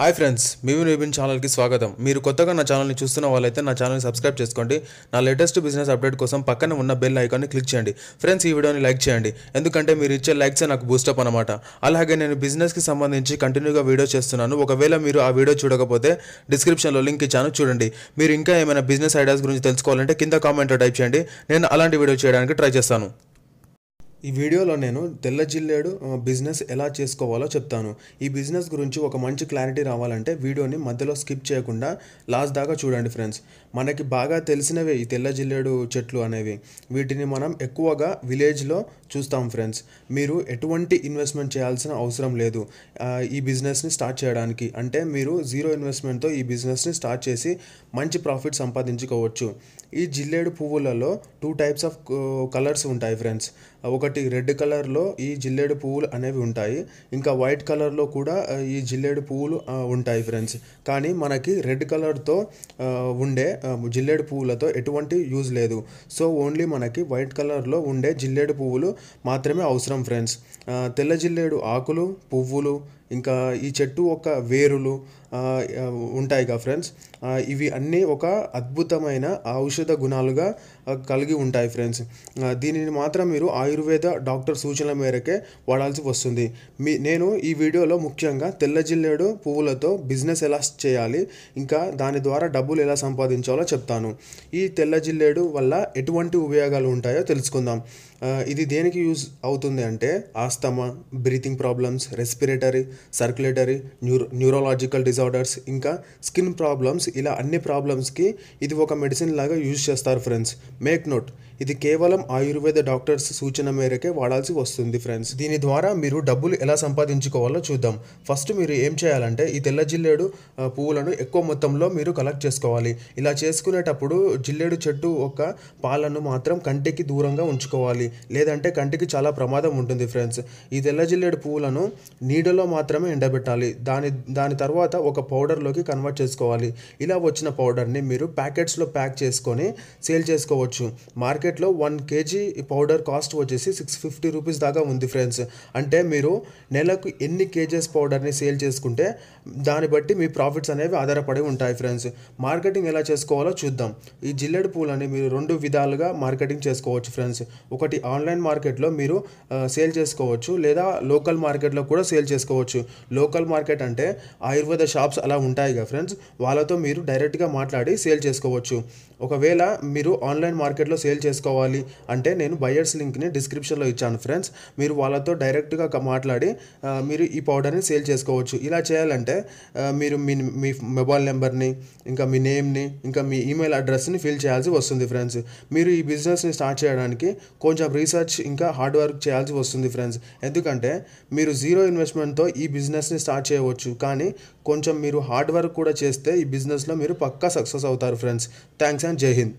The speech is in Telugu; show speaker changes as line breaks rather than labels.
హాయ్ ఫ్రెండ్స్ మీవి నిబిన్ ఛానల్కి స్వాగతం మీరు కొత్తగా నా ఛానల్ని చూస్తున్న వాళ్ళైతే నా ఛానల్ని సబ్స్క్రైబ్ చేసుకోండి నా లేటెస్ట్ బిజినెస్ అప్డేట్ కోసం పక్కన ఉన్న బెల్ ఐకాన్ని క్లిక్ చేయండి ఫ్రెండ్స్ ఈ వీడియోని లైక్ చేయండి ఎందుకంటే మీరు ఇచ్చే లైక్సే నాకు బూస్టప్ అనమాట అలాగే నేను బిజినెస్కి సంబంధించి కంటిన్యూగా వీడియో చేస్తున్నాను ఒకవేళ మీరు ఆ వీడియో చూడకపోతే డిస్క్రిప్షన్లో లింక్ ఇచ్చాను చూడండి మీరు ఇంకా ఏమైనా బిజినెస్ ఐడియాస్ గురించి తెలుసుకోవాలంటే కింద కామెంట్లో టైప్ చేయండి నేను అలాంటి వీడియో చేయడానికి ట్రై చేస్తాను ఈ వీడియోలో నేను తెల్ల జిల్లేడు బిజినెస్ ఎలా చేసుకోవాలో చెప్తాను ఈ బిజినెస్ గురించి ఒక మంచి క్లారిటీ రావాలంటే వీడియోని మధ్యలో స్కిప్ చేయకుండా లాస్ట్ దాకా చూడండి ఫ్రెండ్స్ మనకి బాగా తెలిసినవి ఈ తెల్ల జిల్లేడు చెట్లు అనేవి వీటిని మనం ఎక్కువగా విలేజ్లో చూస్తాం ఫ్రెండ్స్ మీరు ఎటువంటి ఇన్వెస్ట్మెంట్ చేయాల్సిన అవసరం లేదు ఈ బిజినెస్ని స్టార్ట్ చేయడానికి అంటే మీరు జీరో ఇన్వెస్ట్మెంట్తో ఈ బిజినెస్ని స్టార్ట్ చేసి మంచి ప్రాఫిట్ సంపాదించుకోవచ్చు ఈ జిల్లేడు పువ్వులలో టూ టైప్స్ ఆఫ్ కలర్స్ ఉంటాయి ఫ్రెండ్స్ ఒక ఒకటి రెడ్ కలర్లో ఈ జిల్లేడు పువ్వులు అనేవి ఉంటాయి ఇంకా వైట్ కలర్లో కూడా ఈ జిల్లేడు పువ్వులు ఉంటాయి ఫ్రెండ్స్ కానీ మనకి రెడ్ కలర్తో ఉండే జిల్లేడు పువ్వులతో ఎటువంటి యూజ్ లేదు సో ఓన్లీ మనకి వైట్ కలర్లో ఉండే జిల్లేడు పువ్వులు మాత్రమే అవసరం ఫ్రెండ్స్ తెల్ల జిల్లేడు ఆకులు పువ్వులు ఇంకా ఈ చెట్టు ఒక వేరులు ఉంటాయిగా ఫ్రెండ్స్ ఇవి అన్నీ ఒక అద్భుతమైన ఔషధ గుణాలుగా కలిగి ఉంటాయి ఫ్రెండ్స్ దీనిని మాత్రం మీరు ఆయుర్వేద డాక్టర్ సూచనల మేరకే వాడాల్సి వస్తుంది మీ నేను ఈ వీడియోలో ముఖ్యంగా తెల్ల జిల్లేడు పువ్వులతో బిజినెస్ ఎలా చేయాలి ఇంకా దాని ద్వారా డబ్బులు ఎలా సంపాదించాలో చెప్తాను ఈ తెల్ల జిల్లేడు వల్ల ఎటువంటి ఉపయోగాలు ఉంటాయో తెలుసుకుందాం ఇది దేనికి యూజ్ అవుతుంది అంటే asthma breathing problems respiratory circulatory neuro neurological disorders ఇంకా స్కిన్ ప్రాబ్లమ్స్ ఇలా అన్ని ప్రాబ్లమ్స్కి ఇది ఒక మెడిసిన్ లాగా యూజ్ చేస్తారు ఫ్రెండ్స్ మేక్ నోట్ ఇది కేవలం ఆయుర్వేద డాక్టర్స్ సూచన మేరకే వాడాల్సి వస్తుంది ఫ్రెండ్స్ దీని ద్వారా మీరు డబ్బులు ఎలా సంపాదించుకోవాలో చూద్దాం ఫస్ట్ మీరు ఏం చేయాలంటే ఈ తెల్ల జిల్లేడు పువ్వులను ఎక్కువ మొత్తంలో మీరు కలెక్ట్ చేసుకోవాలి ఇలా చేసుకునేటప్పుడు జిల్లేడు చెట్టు ఒక పాలను మాత్రం కంటికి దూరంగా ఉంచుకోవాలి లేదంటే కంటికి చాలా ప్రమాదం ఉంటుంది ఫ్రెండ్స్ ఈ తెల్ల జిల్లేడు పువ్వులను నీడలో మాత్రమే ఎండబెట్టాలి దాని దాని తర్వాత ఒక పౌడర్లోకి కన్వర్ట్ చేసుకోవాలి ఇలా వచ్చిన పౌడర్ని మీరు ప్యాకెట్స్లో ప్యాక్ చేసుకొని సేల్ చేసుకోవచ్చు మార్కెట్లో వన్ కేజీ పౌడర్ కాస్ట్ వచ్చేసి సిక్స్ ఫిఫ్టీ రూపీస్ దాకా ఉంది ఫ్రెండ్స్ అంటే మీరు నెలకు ఎన్ని కేజీస్ పౌడర్ని సేల్ చేసుకుంటే దాన్ని బట్టి మీ ప్రాఫిట్స్ అనేవి ఆధారపడి ఉంటాయి ఫ్రెండ్స్ మార్కెటింగ్ ఎలా చేసుకోవాలో చూద్దాం ఈ జిల్లెడు పూలని మీరు రెండు విధాలుగా మార్కెటింగ్ చేసుకోవచ్చు ఫ్రెండ్స్ ఒకటి అనేది ఆన్లైన్ మార్కెట్లో మీరు సేల్ చేసుకోవచ్చు లేదా లోకల్ మార్కెట్లో కూడా సేల్ చేసుకోవచ్చు లోకల్ మార్కెట్ అంటే ఆయుర్వేద షాప్స్ అలా ఉంటాయి కదా ఫ్రెండ్స్ వాళ్ళతో మీరు డైరెక్ట్గా మాట్లాడి సేల్ చేసుకోవచ్చు ఒకవేళ మీరు ఆన్లైన్ మార్కెట్లో సేల్ చేసుకోవాలి అంటే నేను బయర్స్ లింక్ని డిస్క్రిప్షన్లో ఇచ్చాను ఫ్రెండ్స్ మీరు వాళ్ళతో డైరెక్ట్గా మాట్లాడి మీరు ఈ పౌడర్ని సేల్ చేసుకోవచ్చు ఇలా చేయాలంటే మీరు మీ మీ మొబైల్ నెంబర్ని ఇంకా మీ నేమ్ని ఇంకా మీ ఈమెయిల్ అడ్రస్ని ఫిల్ చేయాల్సి వస్తుంది ఫ్రెండ్స్ మీరు ఈ బిజినెస్ని స్టార్ట్ చేయడానికి కొంచెం ఆఫ్ రీసెర్చ్ ఇంకా హార్డ్ వర్క్ చేయాల్సి వస్తుంది ఫ్రెండ్స్ ఎందుకంటే మీరు జీరో ఇన్వెస్ట్మెంట్తో ఈ బిజినెస్ని స్టార్ట్ చేయవచ్చు కానీ కొంచెం మీరు హార్డ్ వర్క్ కూడా చేస్తే ఈ బిజినెస్లో మీరు పక్కా సక్సెస్ అవుతారు friends thanks and Jai Hind